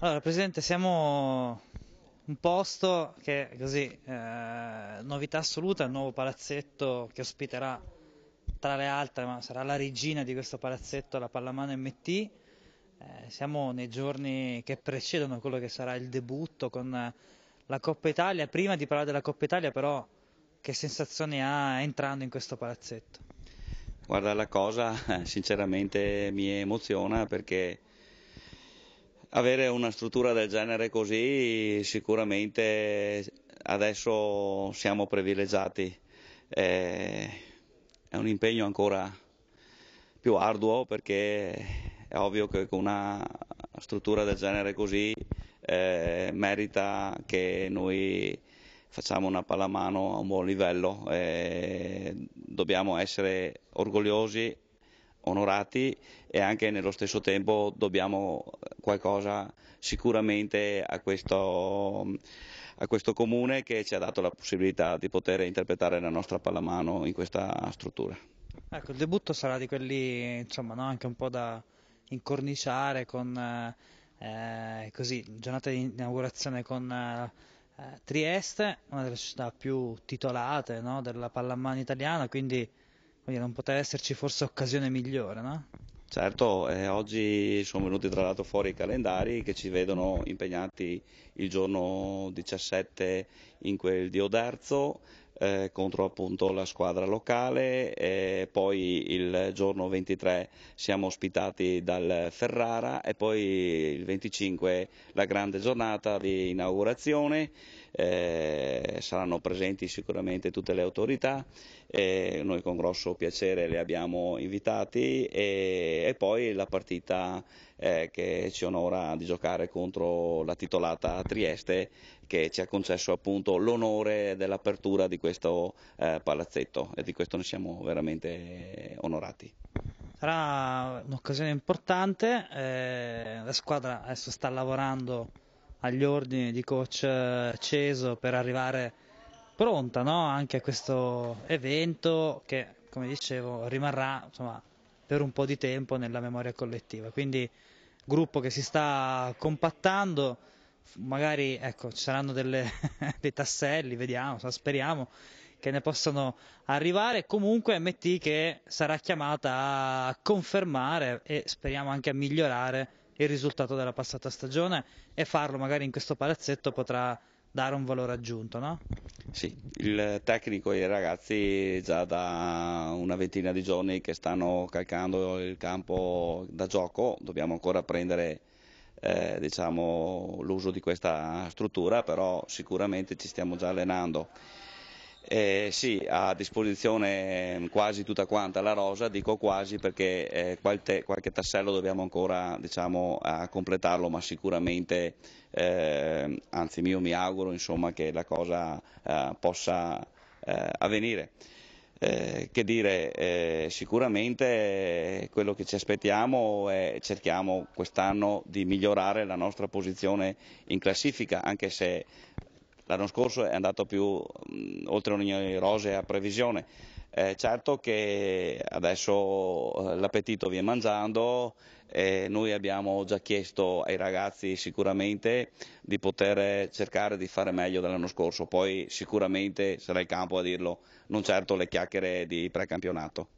Allora, Presidente, siamo un posto che è così, eh, novità assoluta, il nuovo palazzetto che ospiterà tra le altre, ma sarà la regina di questo palazzetto, la Pallamano MT. Eh, siamo nei giorni che precedono quello che sarà il debutto con la Coppa Italia. Prima di parlare della Coppa Italia, però, che sensazioni ha entrando in questo palazzetto? Guarda, la cosa sinceramente mi emoziona perché avere una struttura del genere così sicuramente adesso siamo privilegiati. Eh, è un impegno ancora più arduo perché è ovvio che con una struttura del genere così eh, merita che noi facciamo una pallamano a un buon livello. Eh, dobbiamo essere orgogliosi, onorati e anche nello stesso tempo dobbiamo qualcosa sicuramente a questo, a questo comune che ci ha dato la possibilità di poter interpretare la nostra pallamano in questa struttura. Ecco, il debutto sarà di quelli insomma, no? anche un po' da incorniciare con eh, così, giornata di inaugurazione con eh, Trieste, una delle società più titolate no? della pallamano italiana, quindi, quindi non poteva esserci forse occasione migliore. No? Certo, eh, oggi sono venuti tra l'altro fuori i calendari che ci vedono impegnati il giorno 17 in quel di Oderzo eh, contro appunto la squadra locale, e poi il giorno 23 siamo ospitati dal Ferrara e poi il 25 la grande giornata di inaugurazione eh, saranno presenti sicuramente tutte le autorità, eh, noi con grosso piacere le abbiamo invitati e, e poi la partita eh, che ci onora di giocare contro la titolata Trieste che ci ha concesso appunto l'onore dell'apertura di questo eh, palazzetto e di questo ne siamo veramente onorati. Sarà un'occasione importante, eh, la squadra adesso sta lavorando agli ordini di coach eh, Ceso per arrivare pronta no? anche a questo evento che, come dicevo, rimarrà insomma, per un po' di tempo nella memoria collettiva. Quindi gruppo che si sta compattando, magari ecco, ci saranno delle, dei tasselli, vediamo, speriamo che ne possano arrivare. Comunque MT che sarà chiamata a confermare e speriamo anche a migliorare il risultato della passata stagione e farlo magari in questo palazzetto potrà dare un valore aggiunto, no? Sì, il tecnico e i ragazzi già da una ventina di giorni che stanno calcando il campo da gioco, dobbiamo ancora prendere eh, diciamo, l'uso di questa struttura, però sicuramente ci stiamo già allenando. Eh, sì, ha a disposizione ehm, quasi tutta quanta la rosa, dico quasi perché eh, qualche, qualche, tassello dobbiamo ancora diciamo, completarlo, ma sicuramente, eh, anzi io mi auguro insomma, che la cosa eh, possa eh, avvenire. Eh, che dire, eh, sicuramente quello che ci aspettiamo è cerchiamo quest'anno di migliorare la nostra posizione in classifica, anche se l'anno scorso è andato più mm, oltre ogni rosea previsione. Eh, certo che adesso eh, l'appetito viene mangiando, eh, noi abbiamo già chiesto ai ragazzi sicuramente di poter cercare di fare meglio dell'anno scorso, poi sicuramente sarà il campo a dirlo, non certo le chiacchiere di precampionato.